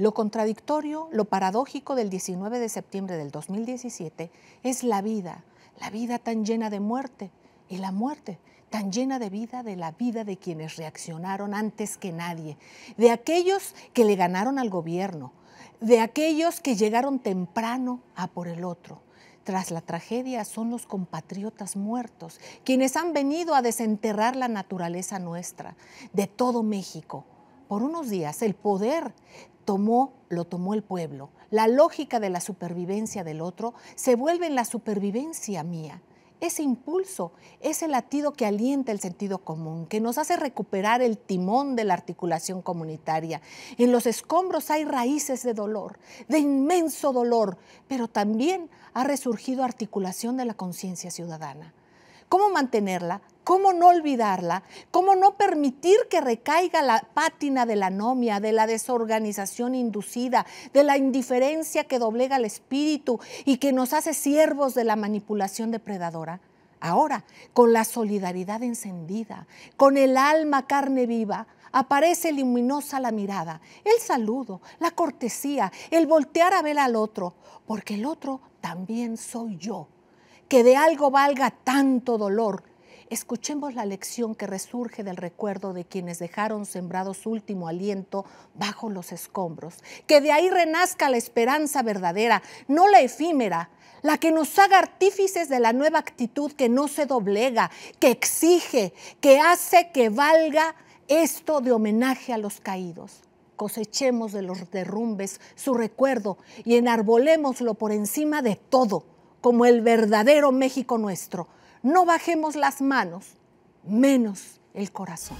Lo contradictorio, lo paradójico del 19 de septiembre del 2017 es la vida, la vida tan llena de muerte y la muerte tan llena de vida de la vida de quienes reaccionaron antes que nadie, de aquellos que le ganaron al gobierno, de aquellos que llegaron temprano a por el otro. Tras la tragedia son los compatriotas muertos, quienes han venido a desenterrar la naturaleza nuestra, de todo México. Por unos días el poder lo tomó el pueblo. La lógica de la supervivencia del otro se vuelve en la supervivencia mía. Ese impulso, ese latido que alienta el sentido común, que nos hace recuperar el timón de la articulación comunitaria. En los escombros hay raíces de dolor, de inmenso dolor, pero también ha resurgido articulación de la conciencia ciudadana cómo mantenerla, cómo no olvidarla, cómo no permitir que recaiga la pátina de la anomia, de la desorganización inducida, de la indiferencia que doblega el espíritu y que nos hace siervos de la manipulación depredadora. Ahora, con la solidaridad encendida, con el alma carne viva, aparece luminosa la mirada, el saludo, la cortesía, el voltear a ver al otro, porque el otro también soy yo que de algo valga tanto dolor. Escuchemos la lección que resurge del recuerdo de quienes dejaron sembrado su último aliento bajo los escombros. Que de ahí renazca la esperanza verdadera, no la efímera, la que nos haga artífices de la nueva actitud que no se doblega, que exige, que hace que valga esto de homenaje a los caídos cosechemos de los derrumbes su recuerdo y enarbolémoslo por encima de todo como el verdadero México nuestro. No bajemos las manos, menos el corazón.